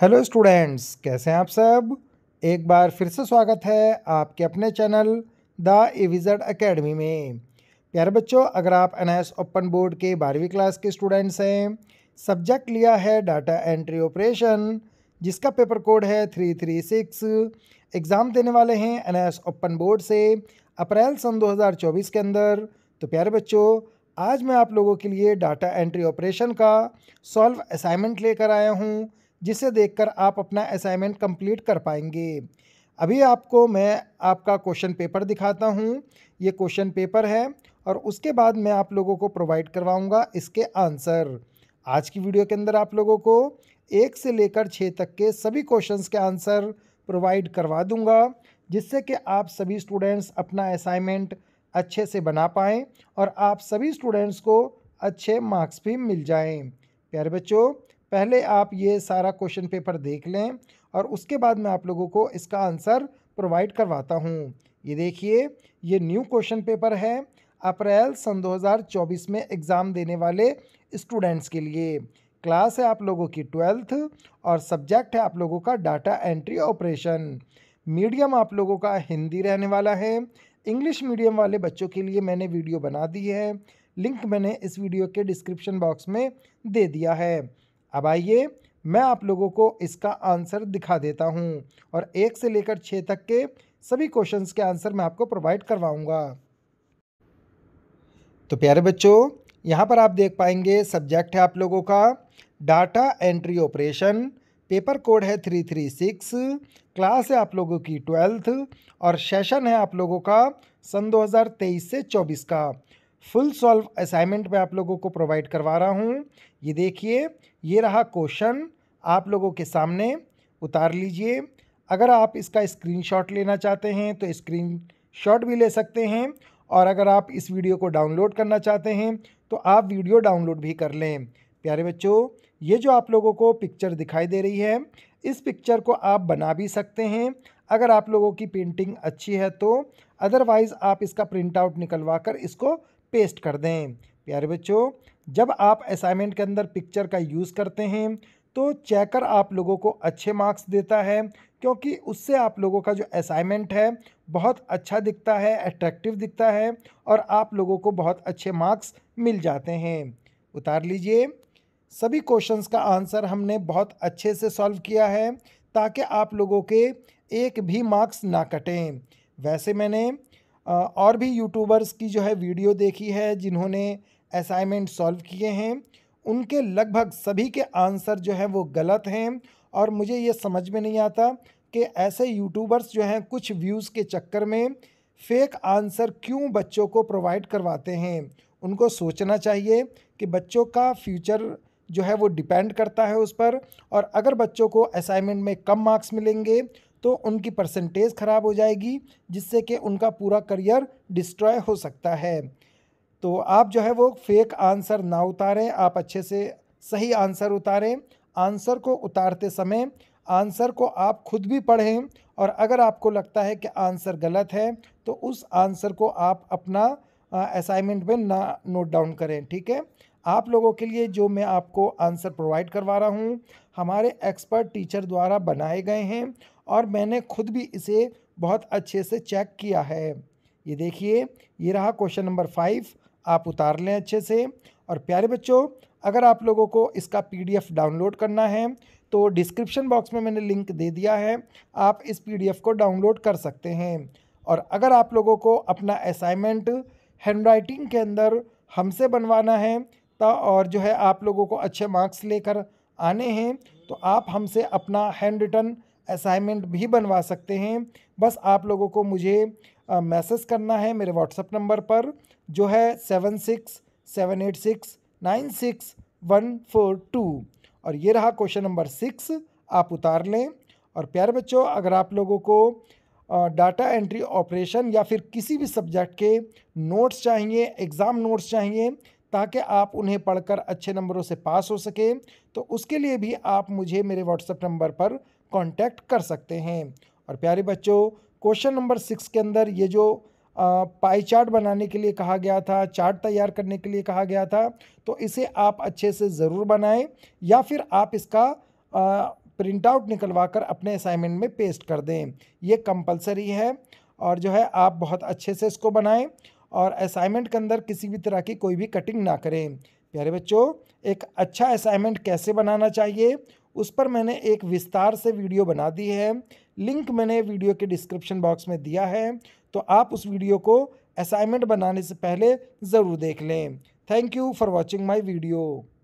hello students कैसे हैं आप सब एक बार फिर से स्वागत है आपके अपने चैनल द एविजड एकेडमी में प्यारे बच्चों अगर आप एन ओपन बोर्ड के बारहवीं क्लास के स्टूडेंट्स हैं सब्जेक्ट लिया है डाटा एंट्री ऑपरेशन जिसका पेपर कोड है थ्री थ्री सिक्स एग्ज़ाम देने वाले हैं एन ओपन बोर्ड से अप्रैल सन दो के अंदर तो प्यारे बच्चों आज मैं आप लोगों के लिए डाटा एंट्री ऑपरेशन का सॉल्व असाइनमेंट लेकर आया हूँ जिसे देखकर आप अपना असाइनमेंट कंप्लीट कर पाएंगे अभी आपको मैं आपका क्वेश्चन पेपर दिखाता हूँ ये क्वेश्चन पेपर है और उसके बाद मैं आप लोगों को प्रोवाइड करवाऊँगा इसके आंसर आज की वीडियो के अंदर आप लोगों को एक से लेकर छः तक के सभी क्वेश्चंस के आंसर प्रोवाइड करवा दूंगा जिससे कि आप सभी स्टूडेंट्स अपना असाइनमेंट अच्छे से बना पाएँ और आप सभी स्टूडेंट्स को अच्छे मार्क्स भी मिल जाएँ प्यारे बच्चों पहले आप ये सारा क्वेश्चन पेपर देख लें और उसके बाद मैं आप लोगों को इसका आंसर प्रोवाइड करवाता हूँ ये देखिए ये न्यू क्वेश्चन पेपर है अप्रैल सन 2024 में एग्ज़ाम देने वाले स्टूडेंट्स के लिए क्लास है आप लोगों की ट्वेल्थ और सब्जेक्ट है आप लोगों का डाटा एंट्री ऑपरेशन मीडियम आप लोगों का हिंदी रहने वाला है इंग्लिश मीडियम वाले बच्चों के लिए मैंने वीडियो बना दी है लिंक मैंने इस वीडियो के डिस्क्रिप्शन बॉक्स में दे दिया है अब आइए मैं आप लोगों को इसका आंसर दिखा देता हूँ और एक से लेकर छः तक के सभी क्वेश्चंस के आंसर मैं आपको प्रोवाइड करवाऊँगा तो प्यारे बच्चों यहाँ पर आप देख पाएंगे सब्जेक्ट है आप लोगों का data entry operation paper code है थ्री थ्री सिक्स क्लास है आप लोगों की ट्वेल्थ और सेशन है आप लोगों का सन तेईस से चौबीस का फुल सॉल्व असाइनमेंट में आप लोगों को प्रोवाइड करवा रहा हूँ ये देखिए ये रहा क्वेश्चन आप लोगों के सामने उतार लीजिए अगर आप इसका स्क्रीनशॉट लेना चाहते हैं तो स्क्रीनशॉट भी ले सकते हैं और अगर आप इस वीडियो को डाउनलोड करना चाहते हैं तो आप वीडियो डाउनलोड भी कर लें प्यारे बच्चों ये जो आप लोगों को पिक्चर दिखाई दे रही है इस पिक्चर को आप बना भी सकते हैं अगर आप लोगों की पेंटिंग अच्छी है तो अदरवाइज़ आप इसका प्रिंट आउट निकलवा कर इसको पेस्ट कर दें प्यारे बच्चों जब आप असाइनमेंट के अंदर पिक्चर का यूज़ करते हैं तो चेकर आप लोगों को अच्छे मार्क्स देता है क्योंकि उससे आप लोगों का जो असाइनमेंट है बहुत अच्छा दिखता है अट्रैक्टिव दिखता है और आप लोगों को बहुत अच्छे मार्क्स मिल जाते हैं उतार लीजिए सभी क्वेश्चंस का आंसर हमने बहुत अच्छे से सॉल्व किया है ताकि आप लोगों के एक भी मार्क्स ना कटें वैसे मैंने और भी यूट्यूबर्स की जो है वीडियो देखी है जिन्होंने असाइनमेंट सॉल्व किए हैं उनके लगभग सभी के आंसर जो हैं वो गलत हैं और मुझे ये समझ में नहीं आता कि ऐसे यूट्यूबर्स जो हैं कुछ व्यूज़ के चक्कर में फेक आंसर क्यों बच्चों को प्रोवाइड करवाते हैं उनको सोचना चाहिए कि बच्चों का फ्यूचर जो है वो डिपेंड करता है उस पर और अगर बच्चों को असाइनमेंट में कम मार्क्स मिलेंगे तो उनकी परसेंटेज ख़राब हो जाएगी जिससे कि उनका पूरा करियर डिस्ट्रॉय हो सकता है तो आप जो है वो फेक आंसर ना उतारें आप अच्छे से सही आंसर उतारें आंसर को उतारते समय आंसर को आप खुद भी पढ़ें और अगर आपको लगता है कि आंसर गलत है तो उस आंसर को आप अपना असाइनमेंट में ना नोट डाउन करें ठीक है आप लोगों के लिए जो मैं आपको आंसर प्रोवाइड करवा रहा हूँ हमारे एक्सपर्ट टीचर द्वारा बनाए गए हैं और मैंने खुद भी इसे बहुत अच्छे से चेक किया है ये देखिए ये रहा क्वेश्चन नंबर फाइव आप उतार लें अच्छे से और प्यारे बच्चों अगर आप लोगों को इसका पीडीएफ डाउनलोड करना है तो डिस्क्रिप्शन बॉक्स में मैंने लिंक दे दिया है आप इस पीडीएफ को डाउनलोड कर सकते हैं और अगर आप लोगों को अपना असाइनमेंट हैंड राइटिंग के अंदर हमसे बनवाना है और जो है आप लोगों को अच्छे मार्क्स लेकर आने हैं तो आप हमसे अपना हैंड रिटन असाइनमेंट भी बनवा सकते हैं बस आप लोगों को मुझे मैसेज करना है मेरे व्हाट्सएप नंबर पर जो है seven six seven eight six nine six one four two और ये रहा क्वेश्चन नंबर सिक्स आप उतार लें और प्यारे बच्चों अगर आप लोगों को डाटा एंट्री ऑपरेशन या फिर किसी भी सब्जेक्ट के नोट्स चाहिए एग्ज़ाम नोट्स चाहिए ताकि आप उन्हें पढ़कर अच्छे नंबरों से पास हो सकें तो उसके लिए भी आप मुझे मेरे व्हाट्सएप नंबर पर कांटेक्ट कर सकते हैं और प्यारे बच्चों क्वेश्चन नंबर सिक्स के अंदर ये जो पाई चार्ट बनाने के लिए कहा गया था चार्ट तैयार करने के लिए कहा गया था तो इसे आप अच्छे से ज़रूर बनाएं या फिर आप इसका प्रिंट आउट निकलवा कर अपने असाइनमेंट में पेस्ट कर दें ये कंपलसरी है और जो है आप बहुत अच्छे से इसको बनाएं और असाइनमेंट के अंदर किसी भी तरह की कोई भी कटिंग ना करें प्यारे बच्चों एक अच्छा असाइनमेंट कैसे बनाना चाहिए उस पर मैंने एक विस्तार से वीडियो बना दी है लिंक मैंने वीडियो के डिस्क्रिप्शन बॉक्स में दिया है तो आप उस वीडियो को असाइनमेंट बनाने से पहले ज़रूर देख लें thank you for watching my video